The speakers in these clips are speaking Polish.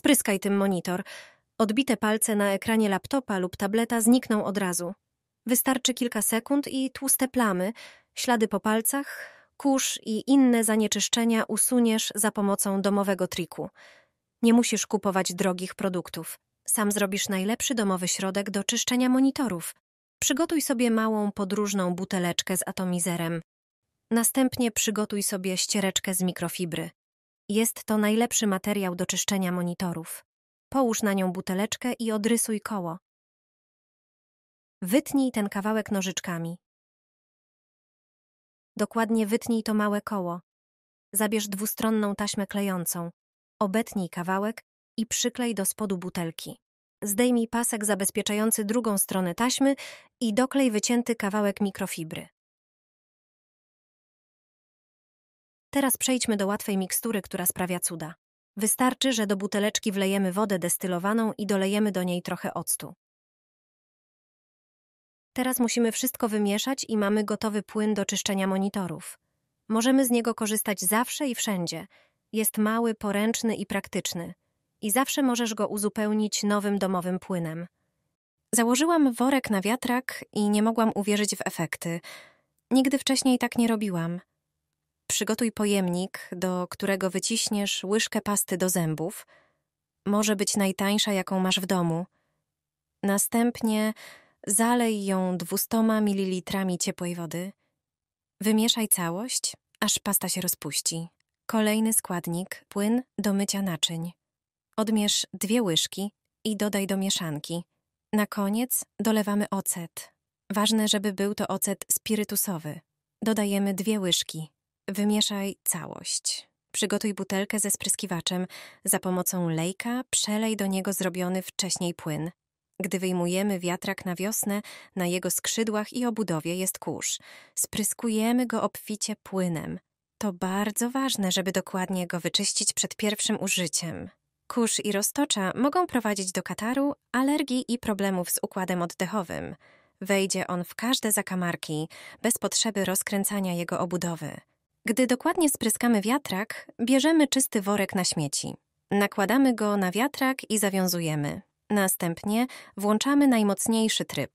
Spryskaj tym monitor. Odbite palce na ekranie laptopa lub tableta znikną od razu. Wystarczy kilka sekund i tłuste plamy, ślady po palcach, kurz i inne zanieczyszczenia usuniesz za pomocą domowego triku. Nie musisz kupować drogich produktów. Sam zrobisz najlepszy domowy środek do czyszczenia monitorów. Przygotuj sobie małą podróżną buteleczkę z atomizerem. Następnie przygotuj sobie ściereczkę z mikrofibry. Jest to najlepszy materiał do czyszczenia monitorów. Połóż na nią buteleczkę i odrysuj koło. Wytnij ten kawałek nożyczkami. Dokładnie wytnij to małe koło. Zabierz dwustronną taśmę klejącą. Obetnij kawałek i przyklej do spodu butelki. Zdejmij pasek zabezpieczający drugą stronę taśmy i doklej wycięty kawałek mikrofibry. Teraz przejdźmy do łatwej mikstury, która sprawia cuda. Wystarczy, że do buteleczki wlejemy wodę destylowaną i dolejemy do niej trochę octu. Teraz musimy wszystko wymieszać i mamy gotowy płyn do czyszczenia monitorów. Możemy z niego korzystać zawsze i wszędzie. Jest mały, poręczny i praktyczny. I zawsze możesz go uzupełnić nowym domowym płynem. Założyłam worek na wiatrak i nie mogłam uwierzyć w efekty. Nigdy wcześniej tak nie robiłam. Przygotuj pojemnik, do którego wyciśniesz łyżkę pasty do zębów. Może być najtańsza, jaką masz w domu. Następnie zalej ją 200 ml ciepłej wody. Wymieszaj całość, aż pasta się rozpuści. Kolejny składnik płyn do mycia naczyń. Odmierz dwie łyżki i dodaj do mieszanki. Na koniec dolewamy ocet. Ważne, żeby był to ocet spirytusowy. Dodajemy dwie łyżki. Wymieszaj całość. Przygotuj butelkę ze spryskiwaczem. Za pomocą lejka przelej do niego zrobiony wcześniej płyn. Gdy wyjmujemy wiatrak na wiosnę, na jego skrzydłach i obudowie jest kurz. Spryskujemy go obficie płynem. To bardzo ważne, żeby dokładnie go wyczyścić przed pierwszym użyciem. Kurz i roztocza mogą prowadzić do kataru, alergii i problemów z układem oddechowym. Wejdzie on w każde zakamarki, bez potrzeby rozkręcania jego obudowy. Gdy dokładnie spryskamy wiatrak, bierzemy czysty worek na śmieci. Nakładamy go na wiatrak i zawiązujemy. Następnie włączamy najmocniejszy tryb.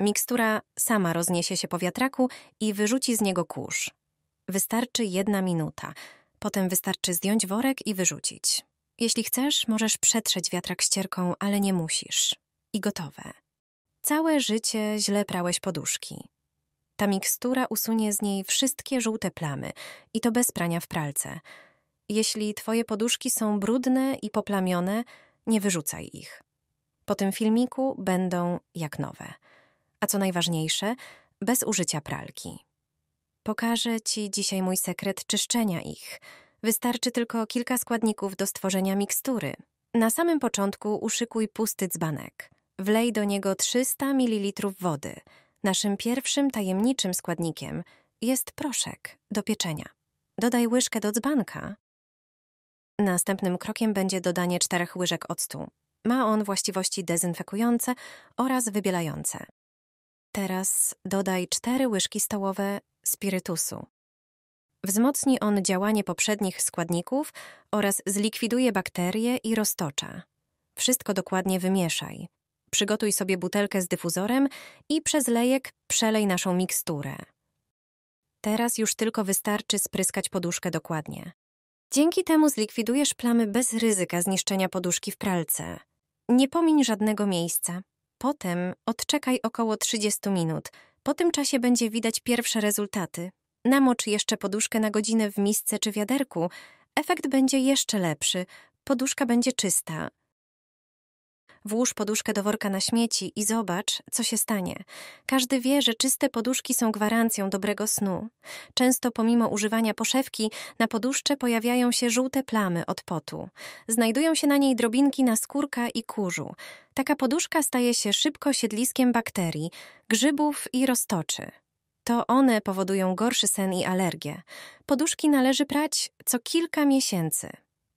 Mikstura sama rozniesie się po wiatraku i wyrzuci z niego kurz. Wystarczy jedna minuta. Potem wystarczy zdjąć worek i wyrzucić. Jeśli chcesz, możesz przetrzeć wiatrak ścierką, ale nie musisz. I gotowe. Całe życie źle prałeś poduszki. Ta mikstura usunie z niej wszystkie żółte plamy i to bez prania w pralce. Jeśli twoje poduszki są brudne i poplamione, nie wyrzucaj ich. Po tym filmiku będą jak nowe. A co najważniejsze, bez użycia pralki. Pokażę Ci dzisiaj mój sekret czyszczenia ich. Wystarczy tylko kilka składników do stworzenia mikstury. Na samym początku uszykuj pusty dzbanek. Wlej do niego 300 ml wody – Naszym pierwszym tajemniczym składnikiem jest proszek do pieczenia. Dodaj łyżkę do dzbanka. Następnym krokiem będzie dodanie czterech łyżek octu. Ma on właściwości dezynfekujące oraz wybielające. Teraz dodaj cztery łyżki stołowe spirytusu. Wzmocni on działanie poprzednich składników oraz zlikwiduje bakterie i roztocza. Wszystko dokładnie wymieszaj. Przygotuj sobie butelkę z dyfuzorem i przez lejek przelej naszą miksturę. Teraz już tylko wystarczy spryskać poduszkę dokładnie. Dzięki temu zlikwidujesz plamy bez ryzyka zniszczenia poduszki w pralce. Nie pomiń żadnego miejsca. Potem odczekaj około 30 minut. Po tym czasie będzie widać pierwsze rezultaty. Namocz jeszcze poduszkę na godzinę w misce czy wiaderku. Efekt będzie jeszcze lepszy. Poduszka będzie czysta. Włóż poduszkę do worka na śmieci i zobacz, co się stanie. Każdy wie, że czyste poduszki są gwarancją dobrego snu. Często pomimo używania poszewki na poduszce pojawiają się żółte plamy od potu. Znajdują się na niej drobinki naskórka i kurzu. Taka poduszka staje się szybko siedliskiem bakterii, grzybów i roztoczy. To one powodują gorszy sen i alergię. Poduszki należy prać co kilka miesięcy.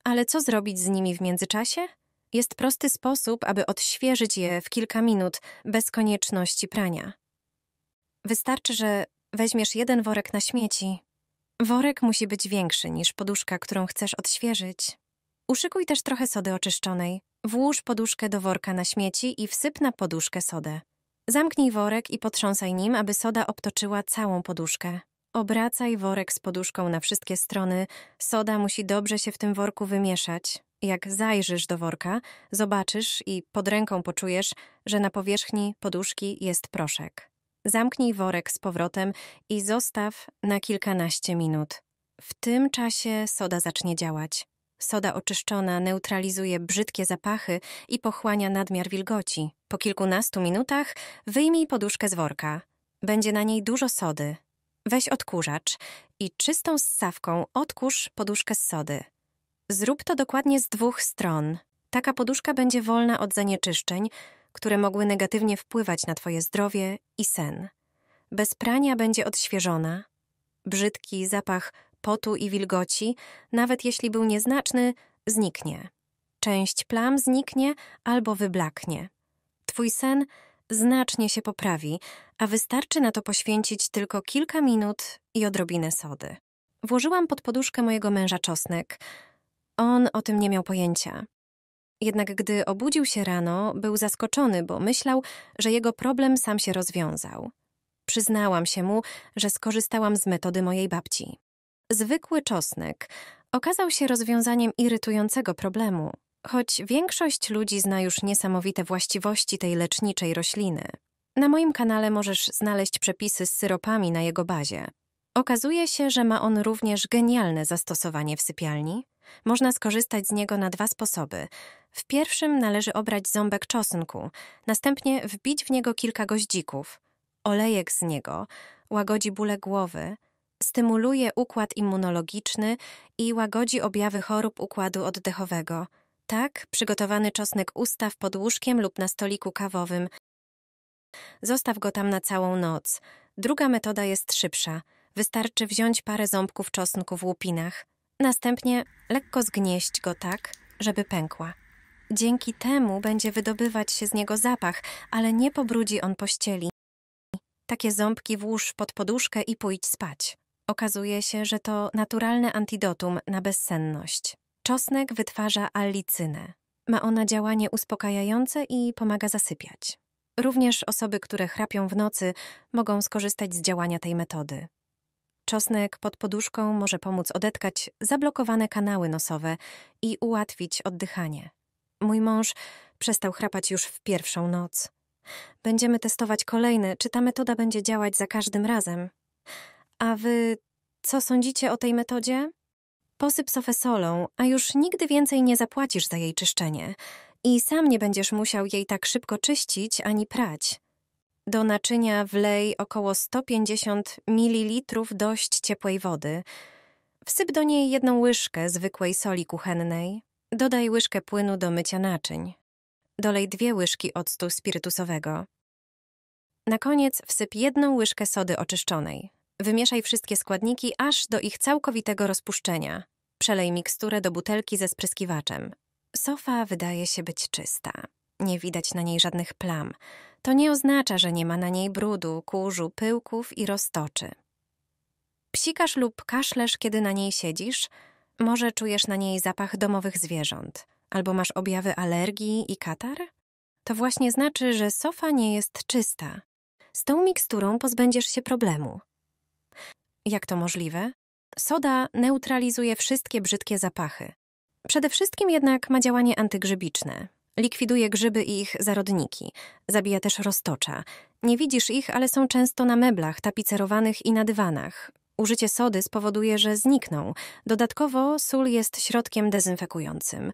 Ale co zrobić z nimi w międzyczasie? Jest prosty sposób, aby odświeżyć je w kilka minut bez konieczności prania. Wystarczy, że weźmiesz jeden worek na śmieci. Worek musi być większy niż poduszka, którą chcesz odświeżyć. Uszykuj też trochę sody oczyszczonej. Włóż poduszkę do worka na śmieci i wsyp na poduszkę sodę. Zamknij worek i potrząsaj nim, aby soda obtoczyła całą poduszkę. Obracaj worek z poduszką na wszystkie strony. Soda musi dobrze się w tym worku wymieszać. Jak zajrzysz do worka, zobaczysz i pod ręką poczujesz, że na powierzchni poduszki jest proszek. Zamknij worek z powrotem i zostaw na kilkanaście minut. W tym czasie soda zacznie działać. Soda oczyszczona neutralizuje brzydkie zapachy i pochłania nadmiar wilgoci. Po kilkunastu minutach wyjmij poduszkę z worka. Będzie na niej dużo sody. Weź odkurzacz i czystą ssawką odkurz poduszkę z sody. Zrób to dokładnie z dwóch stron. Taka poduszka będzie wolna od zanieczyszczeń, które mogły negatywnie wpływać na Twoje zdrowie i sen. Bez prania będzie odświeżona. Brzydki zapach potu i wilgoci, nawet jeśli był nieznaczny, zniknie. Część plam zniknie albo wyblaknie. Twój sen znacznie się poprawi, a wystarczy na to poświęcić tylko kilka minut i odrobinę sody. Włożyłam pod poduszkę mojego męża czosnek. On o tym nie miał pojęcia. Jednak gdy obudził się rano, był zaskoczony, bo myślał, że jego problem sam się rozwiązał. Przyznałam się mu, że skorzystałam z metody mojej babci. Zwykły czosnek okazał się rozwiązaniem irytującego problemu, choć większość ludzi zna już niesamowite właściwości tej leczniczej rośliny. Na moim kanale możesz znaleźć przepisy z syropami na jego bazie. Okazuje się, że ma on również genialne zastosowanie w sypialni, można skorzystać z niego na dwa sposoby. W pierwszym należy obrać ząbek czosnku, następnie wbić w niego kilka goździków. Olejek z niego łagodzi bóle głowy, stymuluje układ immunologiczny i łagodzi objawy chorób układu oddechowego. Tak, przygotowany czosnek ustaw pod łóżkiem lub na stoliku kawowym. Zostaw go tam na całą noc. Druga metoda jest szybsza. Wystarczy wziąć parę ząbków czosnku w łupinach, Następnie lekko zgnieść go tak, żeby pękła. Dzięki temu będzie wydobywać się z niego zapach, ale nie pobrudzi on pościeli. Takie ząbki włóż pod poduszkę i pójdź spać. Okazuje się, że to naturalne antidotum na bezsenność. Czosnek wytwarza allicynę. Ma ona działanie uspokajające i pomaga zasypiać. Również osoby, które chrapią w nocy, mogą skorzystać z działania tej metody. Czosnek pod poduszką może pomóc odetkać zablokowane kanały nosowe i ułatwić oddychanie. Mój mąż przestał chrapać już w pierwszą noc. Będziemy testować kolejny, czy ta metoda będzie działać za każdym razem. A wy co sądzicie o tej metodzie? Posyp sofę solą, a już nigdy więcej nie zapłacisz za jej czyszczenie i sam nie będziesz musiał jej tak szybko czyścić ani prać. Do naczynia wlej około 150 ml dość ciepłej wody. Wsyp do niej jedną łyżkę zwykłej soli kuchennej. Dodaj łyżkę płynu do mycia naczyń. Dolej dwie łyżki octu spirytusowego. Na koniec wsyp jedną łyżkę sody oczyszczonej. Wymieszaj wszystkie składniki aż do ich całkowitego rozpuszczenia. Przelej miksturę do butelki ze spryskiwaczem. Sofa wydaje się być czysta. Nie widać na niej żadnych plam. To nie oznacza, że nie ma na niej brudu, kurzu, pyłków i roztoczy. Psikasz lub kaszlesz, kiedy na niej siedzisz, może czujesz na niej zapach domowych zwierząt, albo masz objawy alergii i katar? To właśnie znaczy, że sofa nie jest czysta. Z tą miksturą pozbędziesz się problemu. Jak to możliwe? Soda neutralizuje wszystkie brzydkie zapachy. Przede wszystkim jednak ma działanie antygrzybiczne, Likwiduje grzyby i ich zarodniki. Zabija też roztocza. Nie widzisz ich, ale są często na meblach tapicerowanych i na dywanach. Użycie sody spowoduje, że znikną. Dodatkowo sól jest środkiem dezynfekującym.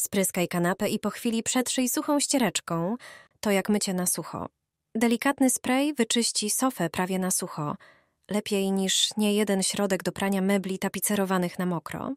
Spryskaj kanapę i po chwili przetrzyj suchą ściereczką. To jak mycie na sucho. Delikatny spray wyczyści sofę prawie na sucho. Lepiej niż nie jeden środek do prania mebli tapicerowanych na mokro.